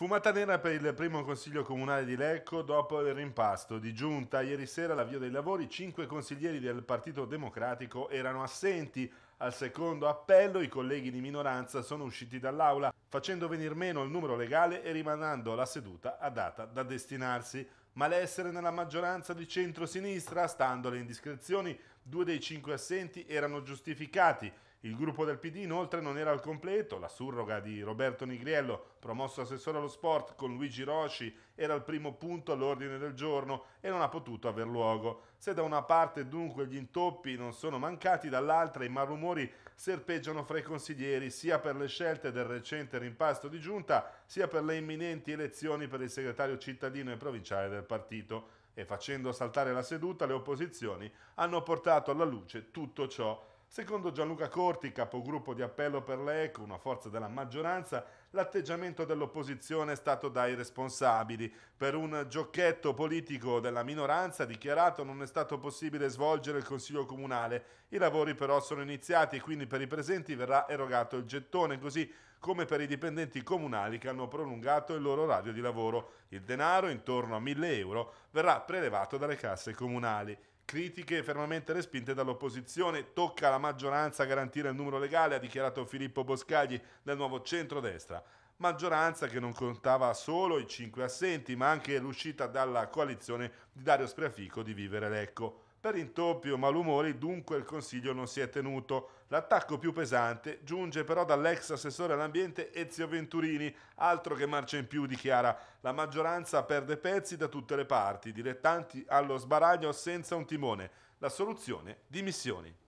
Fumata nera per il primo consiglio comunale di Lecco dopo il rimpasto di giunta. Ieri sera all'avvio dei lavori cinque consiglieri del Partito Democratico erano assenti. Al secondo appello i colleghi di minoranza sono usciti dall'aula facendo venir meno il numero legale e rimandando la seduta a data da destinarsi. Malessere nella maggioranza di centrosinistra, stando alle indiscrezioni, due dei cinque assenti erano giustificati. Il gruppo del PD inoltre non era al completo, la surroga di Roberto Nigriello, promosso assessore allo sport con Luigi Rosci, era al primo punto all'ordine del giorno e non ha potuto aver luogo. Se da una parte dunque gli intoppi non sono mancati, dall'altra i malumori serpeggiano fra i consiglieri sia per le scelte del recente rimpasto di giunta, sia per le imminenti elezioni per il segretario cittadino e provinciale del partito. E facendo saltare la seduta, le opposizioni hanno portato alla luce tutto ciò Secondo Gianluca Corti, capogruppo di appello per l'ECO, una forza della maggioranza, l'atteggiamento dell'opposizione è stato dai responsabili. Per un giochetto politico della minoranza dichiarato non è stato possibile svolgere il Consiglio Comunale. I lavori però sono iniziati e quindi per i presenti verrà erogato il gettone, così come per i dipendenti comunali che hanno prolungato il loro orario di lavoro. Il denaro, intorno a 1000 euro, verrà prelevato dalle casse comunali. Critiche fermamente respinte dall'opposizione. Tocca alla maggioranza garantire il numero legale, ha dichiarato Filippo Boscagli del nuovo centrodestra. Maggioranza che non contava solo i cinque assenti, ma anche l'uscita dalla coalizione di Dario Spreafico di Vivere Lecco. Per intoppi o malumori dunque il Consiglio non si è tenuto. L'attacco più pesante giunge però dall'ex assessore all'ambiente Ezio Venturini, altro che marcia in più dichiara. La maggioranza perde pezzi da tutte le parti, dilettanti allo sbaraglio senza un timone. La soluzione dimissioni.